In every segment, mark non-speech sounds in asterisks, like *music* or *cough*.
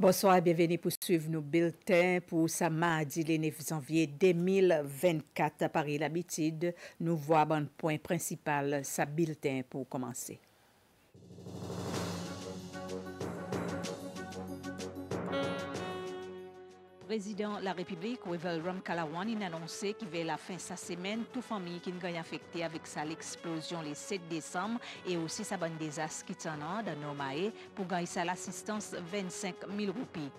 Bonsoir et bienvenue pour suivre nos bulletins pour ce mardi le 9 janvier 2024. à Paris l'habitude, nous voyons bon point principal, sa bulletin pour commencer. président de la République, Wevel Ram a annoncé qu'il la fin de sa semaine, toute famille qui été affectée avec sa l'explosion le 7 décembre et aussi sa bonne désastre qui a dans Nomae pour gagner sa l'assistance 25 000 roupies.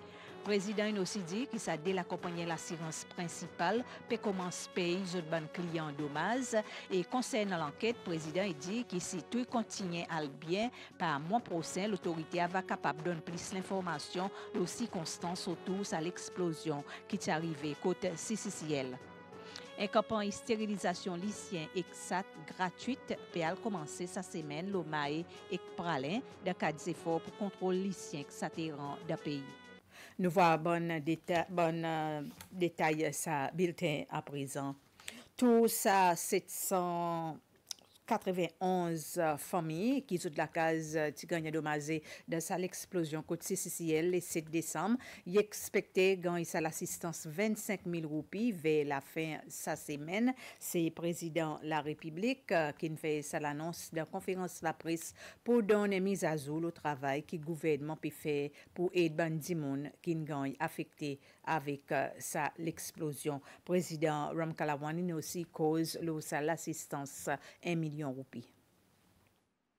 Le président a aussi dit que ça sa de l'assurance principale principale, commencer à payer les ban clients domaz et l'enquête l'enquête. président président a dit que si à bien, par par prochain, l'autorité va capable capable plus plus l'information aux constance autour de l'explosion qui est arrivée côté sisisiel. Un campant de stérilisation lycien exact gratuite peut commencer sa semaine l'Omae et Pralin dans cadre efforts pour contrôler les exatérant d'un pays. Nous voyons bon, déta euh, détail sa bulletin à présent. Tout ça, 700... 91 euh, familles qui sont de la case euh, Tigania Domazé dans l'explosion côté CCL le 7 décembre. Il expectait gagner l'assistance 25 000 roupies vers la fin de sa semaine. C'est le président de la République euh, qui fait sa l'annonce de la conférence de la presse pour donner mise à jour au travail que le gouvernement peut faire pour aider les gens qui gagnent affecté avec ça l'explosion. Président Ram Kalawani aussi cause l'assistance 1 million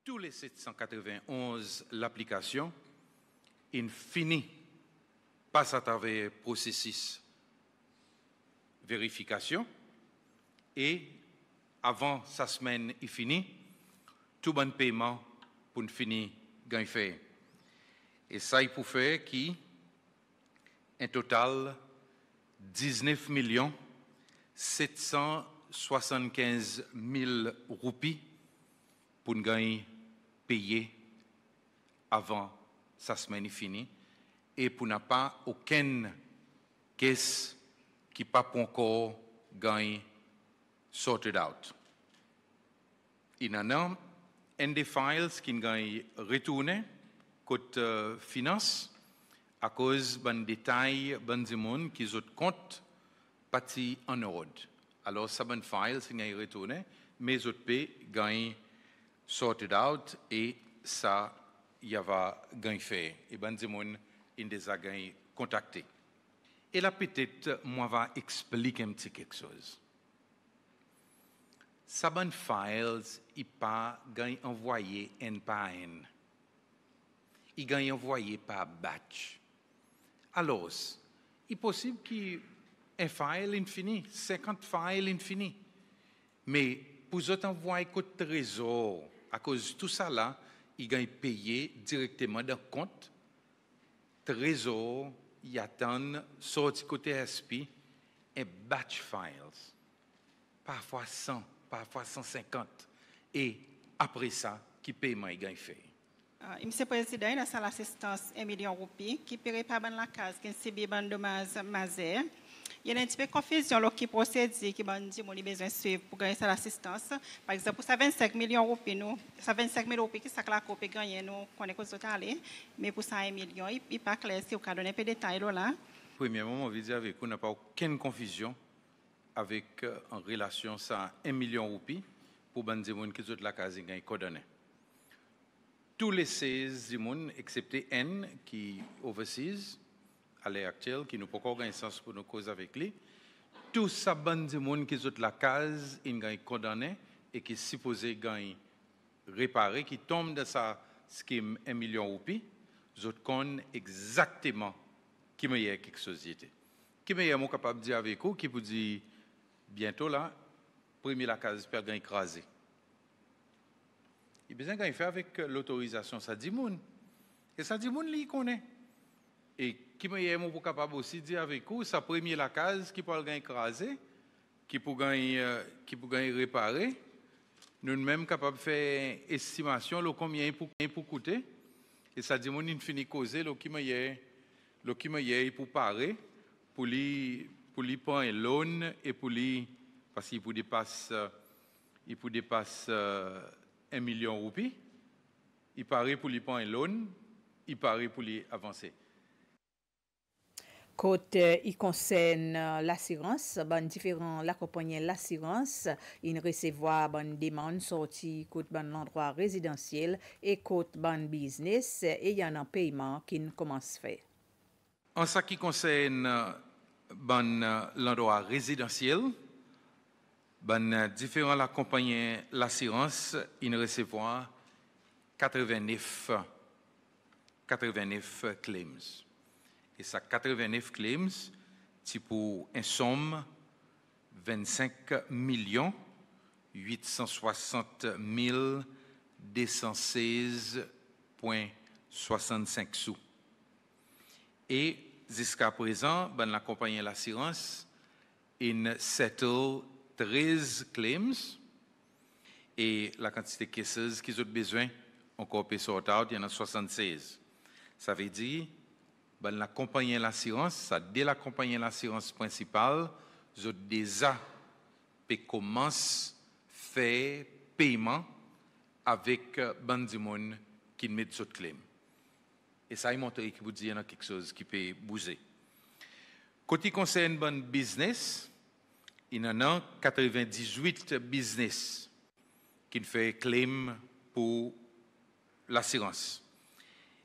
tous les 791, l'application, in fini, passe à travers processus vérification et avant sa semaine il finit tout bon paiement pour finir gagne fait. Et ça, il pour faire qui, un total 19 millions 700 75 000 roupies pour nous gagner payer avant sa semaine finie et pour n'a pas aucune caisse qui pas encore gagné sorted out. Il y a des files qui gagne retourné côté euh, finance à cause des détails, des gens qui ont compte parti en Europe. Alors, ça files, file, c'est gagne retourné, mais autres pays ont sorted out et ça, y avait gagné fait. Eh ben, et ben, des gens, ils les a contactés. contacté. Et là, peut-être, moi, va expliquer un petit quelque chose. Saban files, il pas envoyé en par un. Il a envoyé par batch. Alors, il est possible qu'il un file infini, 50 files infini Mais pour autres envoyer au trésor, à cause de tout ça là, ils gagnent payer directement le compte. Trésor, ils attendent, sorti côté SP, et batch files. Parfois 100, parfois 150. Et après ça, qui paiement ils gagnent fait. Ah, monsieur le Président, dans l'assistance 1 million de roupies qui paierait par la case, qui est bien Mazer. Il y a un petit peu de confusion là, qui procède et qui dit besoin de suivre pour gagner assistance. Par exemple, pour ça 25 millions d'euros, nous, ça 25 000 euros qui ça la gagner nous qu'on est mais pour ça 1 million, il n'est pas clair si on pouvez donner un peu de détails là. Premièrement, on veut dire avec vous n'a pas aucune confusion avec euh, en relation à 1 million d'euros pour bande gens qui sont la case gagne coordonnées tous les 16 du excepté N qui est overseas, à l'heure actuelle, qui nous pas encore un sens pour nos causes avec lui. Tout ça, bande de monde qui sont la case, ils gagnent condamné et qui supposé réparer, réparé, qui tombe dans sa scheme 1 million ou plus, ils connaissent exactement qui avec la société. Qui meilleur, moi, capable de dire avec vous, qui vous dit bientôt là, premier la case, perd être écrasée. Il besoin de faire avec l'autorisation, ça dit monde. Et ça dit monde, il connaît. Et qui me est capable aussi de dire avec vous, ça premier la case qui peut gagner écraser, qui peut gagner, euh, qui peut gagner réparer. Nous même capables de faire estimation de combien pour, pour coûter. Et ça dit mon infini causer le qui me le qui me pour parer, pour lui, pour lui prendre un loan et pour lui, parce qu'il peut dépasser, euh, il dépasser euh, un million de roupies. Il paraît pour lui prendre un loan, il paraît pour lui avancer. Kote i konsen l'assurance, ban diferant l'akopanyen l'assurance, in resevoi ban deman soti kote ban landroi rezidansyel e kote ban biznis e yon an peyman kin koman se fe. An sa ki konsen ban landroi rezidansyel, ban diferant l'akopanyen l'assurance, in resevoi 89 claims. et ça 89 claims, c'est pour un somme 25 millions 860 216,65 sous. Et jusqu'à présent, ben, la compagnie de l'assurance in settle 13 claims et la quantité de cases qu'ils ont besoin encore peut out, il y en a 76. Ça veut dire ben la compagnie l'assurance, ça dès la compagnie l'assurance principale, je déjà commence faire paiement avec euh, ben du qui met sur claim. Et ça, il montre que vous dit quelque chose qui peut bouger. Côté concerne ben, business, il y en a 98 business qui fait claim pour l'assurance.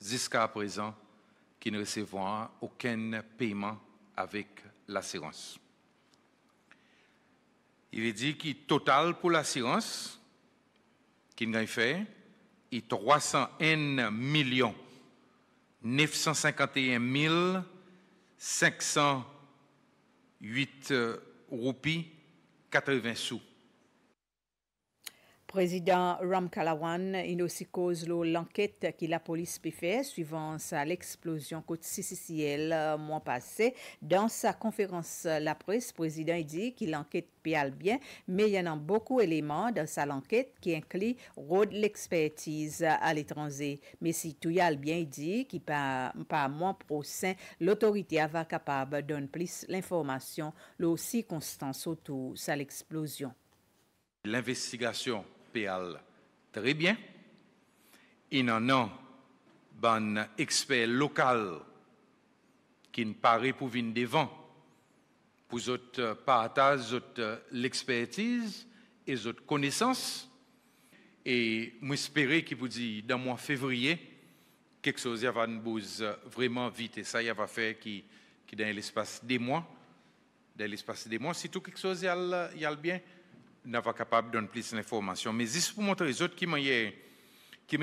jusqu'à présent qui ne recevront aucun paiement avec l'assurance. Il est dit le total pour l'assurance, qui n'a fait, est 301 millions 951 508 roupies 80 sous. Président Ram Kalawan aussi cause l'enquête que la police peut faire suivant l'explosion côte CCCL euh, mois passé. Dans sa conférence euh, la presse, le président dit qu'il enquête bien, mais il y en a beaucoup d'éléments dans sa enquête qui inclut l'expertise euh, à l'étranger. Mais si tout y a bien, il dit qu'il pas moins mois prochain, l'autorité va capable donner plus l'information, le circonstances autour de l'explosion. L'investigation très bien. Il en a un expert local qui ne paraît pour venir devant pour partager partage, l'expertise et votre connaissance. Et j'espère qu'il vous dit dans le mois de février, quelque chose va nous vraiment vite. Et ça, il va faire qui, qui dans l'espace des mois, dans l'espace des mois, tout quelque chose, il y a bien n'a pas capable de donner plus d'informations. Mais ici pour montrer les autres qui m'ont qui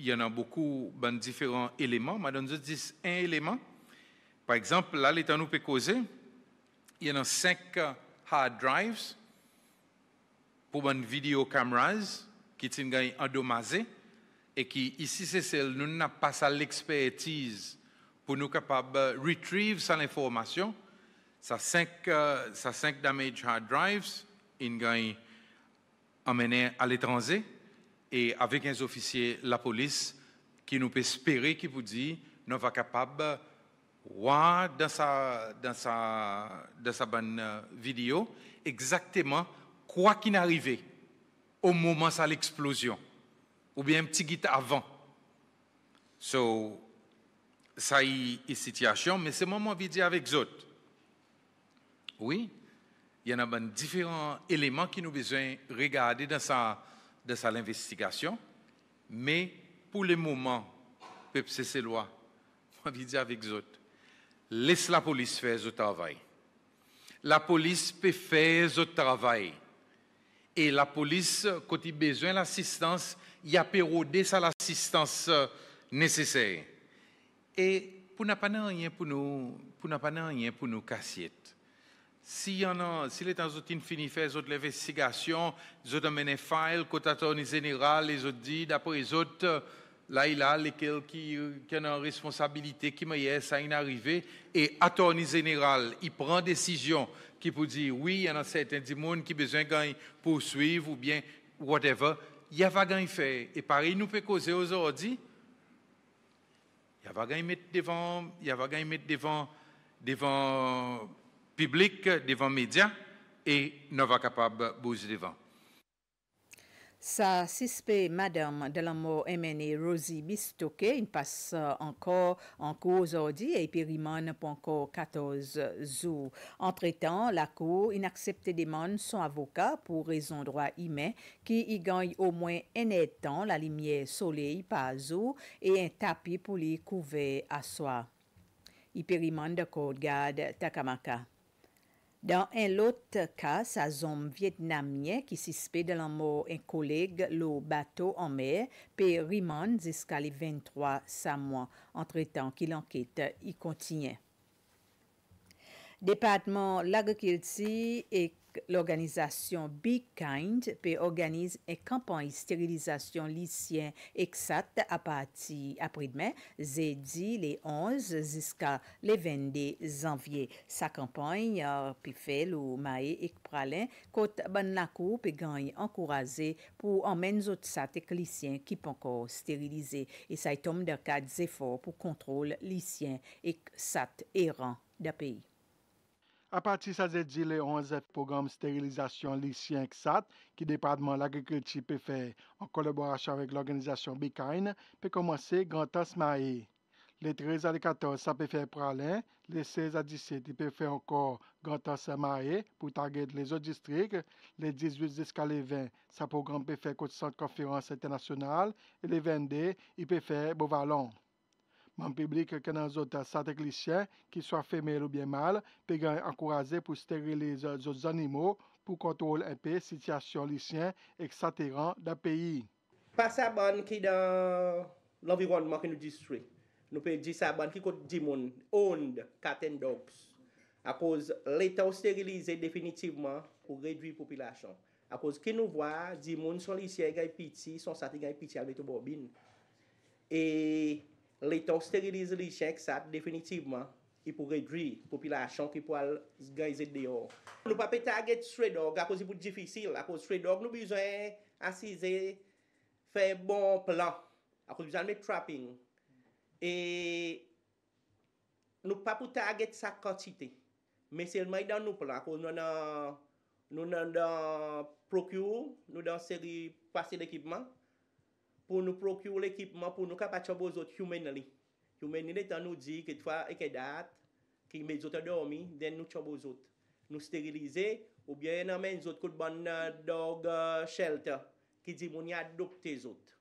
il y en a beaucoup de ben, différents éléments. Madame je dis un élément. Par exemple, là, l'État nous peut causer, il y en a cinq hard drives pour une vidéo cameras qui sont endommagées et qui, ici, c'est celle nous n'a pas ça l'expertise pour nous capables de retrieve cette l'information. Ça cinq, euh, ça cinq damage hard drives Ingaï emmené à l'étranger et avec un officier la police qui nous peut espérer, qui vous dit, nous va capable voir dans sa, dans sa, dans sa bonne euh, vidéo exactement quoi qui n'arrivait au moment de l'explosion, ou bien un petit guide avant. So, ça y est situation, mais c'est moi, moi, dire avec autres. Oui, il y en a ben différents éléments qui nous besoin regarder dans sa, dans sa l'investigation. Mais pour le moment, peuple c'est lois. *laughs* on va dire avec vous laisse la police faire son travail. La police peut faire son travail. Et la police, quand il besoin l'assistance, il a pérodé sa l'assistance euh, nécessaire. Et pour n'a pas rien pour nous, pour n'a pas rien pour nous cassiettes. Si y en a, si les ont fini faire l'investigation, ils ont mené file, côté général, ils ont dit, d'après les autres, euh, là, il a lesquels qui, ont euh, une responsabilité, qui m'est ça est arrivé, et attorney général, il prend décision qui peut dire, oui, il y en a certains gens qui ont besoin de poursuivre, ou bien, whatever, il y a rien faire. Et pareil, nous peut causer aujourd'hui, il y a rien mettre devant, il y a mettre devant, devant, public devant médias et ne pas capable bouger devant. Sa suspect, Madame Delamo MNE Rosie Bistoke, il passe encore en cause aujourd'hui et périmane pour encore 14 jours. Entre-temps, la Cour inaccepte demande son avocat pour raison droit humain qui y gagne au moins un étant la lumière soleil par jour et un tapis pour les couvrir à soi. Il périmane de garde Takamaka. Dans un autre cas, sa zone vietnamien qui suspect de l'amour mort un collègue le bateau en mer peut jusqu'à les 23 mois, entre-temps qu'il enquête y continue. Département l'agriculture et L'organizasyon Be Kind pe organize ek kampany sterilizasyon lisyen ek sat apati apridmen zedi le 11 ziska le 22 zanvye. Sa kampany, api fel ou mae ek pralen, kote ban lakou pe gangi ankoraze pou anmen zot sat ek lisyen ki pon kor sterilize. E say tom derkad zefor pou kontrol lisyen ek sat eran da peyi. À partir de zè le 11 lycéen XAT, qui le ki de l'agriculture, peut faire en collaboration avec l'organisation Bikain pe grand temps maye. Le 13 à 14 ça peut faire Pralin. le 16 à 17 pe fè Grand gantas maye pour target les autres districts. le 18 jusqu'à les 20 sa programme peut faire kote centre Conférence internationale. Et le 22 peut faire bovalon. Man publik kenan zote satek lisyen ki swa femel ou byen mal pe gen ankoraze pou sterilize zote zanimo pou kontrol epi sityasyon lisyen ek sateran da peyi. Pas sa ban ki dan l'environman ki nou diswe. Nou pe di sa ban ki kote di moun ond katen dobs. Apoz letan ou sterilize definitivman pou redwi popilasyon. Apoz ki nou vwa di moun son lisyen gay piti, son satek gay piti agwe to bobine. E... Lè tou sterilize li chèk sat, definitivman, i pou redri, popilasyon ki pou al zgaize deyo. Nou pa pe target Shredog akouzi pou jifisil, akouzi Shredog nou biswen asize, fè bon plan, akouzi biswen mè trapping. E nou pa pou target sa kantite, mè sel may dan nou plan, akouzi nou nan prokyou, nou nan seri pase dekipman, pou nou prokyou l'ekipman pou nou kap a chabou zot humanely. Humanely tan nou di ki twa eke dat, ki men zot a domi, den nou chabou zot. Nou sterilize ou byen amen zot kout ban dog shelter, ki di moun ya dokte zot.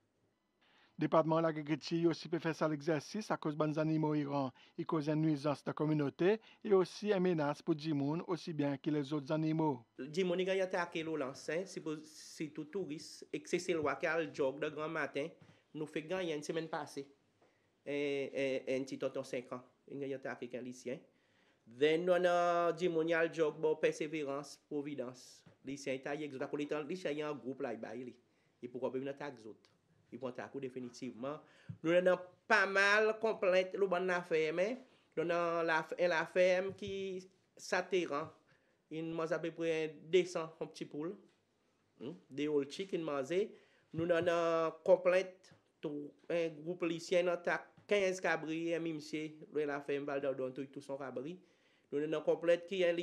Depatman lage greti yo si pe fè sa l'exersis a koz ban zanimo Iran. I koz en nuizans ta kominote, e osi en menas pou Djimoun osi ben ki le zot zanimo. Djimoun yon yon ta ake loun lansen, si pou sitou turis, ek se se lwa ka al jog da gran maten, nou fek ganyan semen pase, en titot an senkran, yon yon ta ake kan lisyen. Ven nou nan Djimoun yon al jog bo perseverans, providans. Lisyen ta yon exot, akou li chay yon group la y bay li, yon pou kwape yon ta ake zot. Ipon takou definitivman. Nou nan pa mal komplet lou ban nan fèmè. Nou nan la fèmè ki sa teran. In manz apèpèpè desan an pti poul. Hmm? De ol chik in manzè. Nou nan komplet tou en group lisyen an tak. 15 kabri, en mimsye, lou en la fèmè valdodon tou son kabri. Nou nan komplet ki en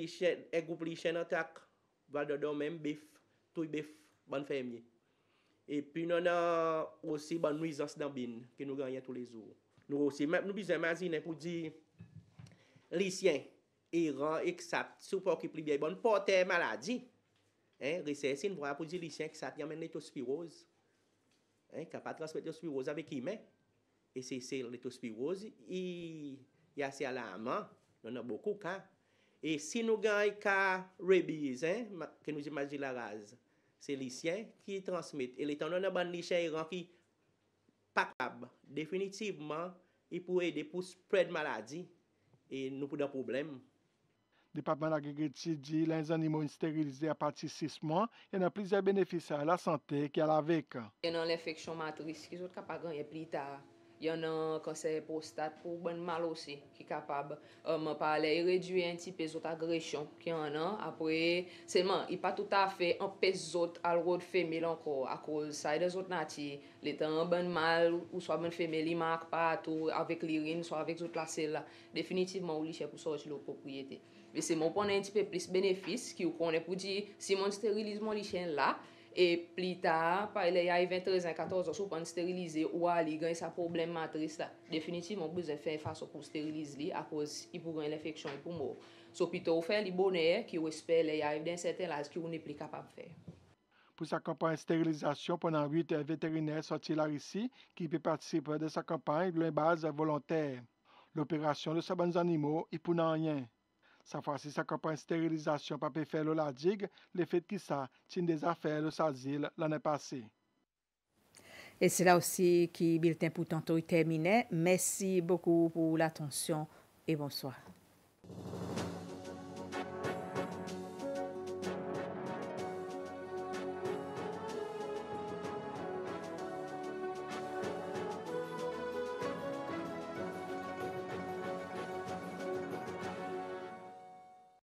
group lisyen an tak valdodon menm bif tou bif ban fèmè. E pi nou nan osi ban nouizans nan bin, ki nou ganyan tou le zour. Nou osi, nou bizan mazi nan pou di, lisyen, e ran, e kisap, soupok e pli biay bon, potè maladi, lisyen sin vwa pou di lisyen kisap, yamen letospirose, kapa transmete ospirose avek ime, e se se letospirose, e yase alaman, nou nan bokou ka, e si nou ganyan ka rebiz, ki nou zi mazi la raze, Se lisyen ki yi transmite, e le tanon nan ban lisyen yi ran ki pa kvab, definitivman yi pou e depous pre de maladi, e nou pou dan problem. Depatman agregreti di lans animo yi sterilize apatis 6 moun, yon nan plizè beneficè la santè ki al avek. Yon nan l'efeksyon matris ki zot kapaganyè pli ta. Yon nan konser postat pou bon mal osi ki kapab mwen um, pale yon reduye yon tipe zot agresyon ki yon nan. Apre, seman, yon pa touta fe yon pes zot al road femel anko akou sa yon zot nati. Le tan bon mal ou swa bon femel yon mak pa atou avik lirin swa avik zot lase la. Definitivman ou li chen pou soj lopopriyete. Ve seman, pou nan yon tipe plis benefis ki yon konen pou di si mwen sterilize mwen li chen la, E pli ta, pa le yay ven 13 an 14 an sou pan sterilize ou a li gen sa problem matris la, definitivman pou zè fè fason pou sterilize li a pozi ipou gen l'infeksyon ipou mou. Sou pito ou fè li bonè ki ou espè le yay ven den certain laj ki ou ne pli kapab fè. Pou sa kampanj sterilizasyon, ponan 8 veterinè soti la risi ki pi patisip wè de sa kampanj lwen baz volontè. L'opération de sa banj animo ipou nan yèn. Sa fwasi sa kompwen sterilizasyon pa pe fèl ou la dig, le fèd ki sa tine dez a fèl ou sa zil l'anè pasi. E se la osi ki Biltin Poutanto y termine, mèsi boku pou l'atonsyon e bonsoir.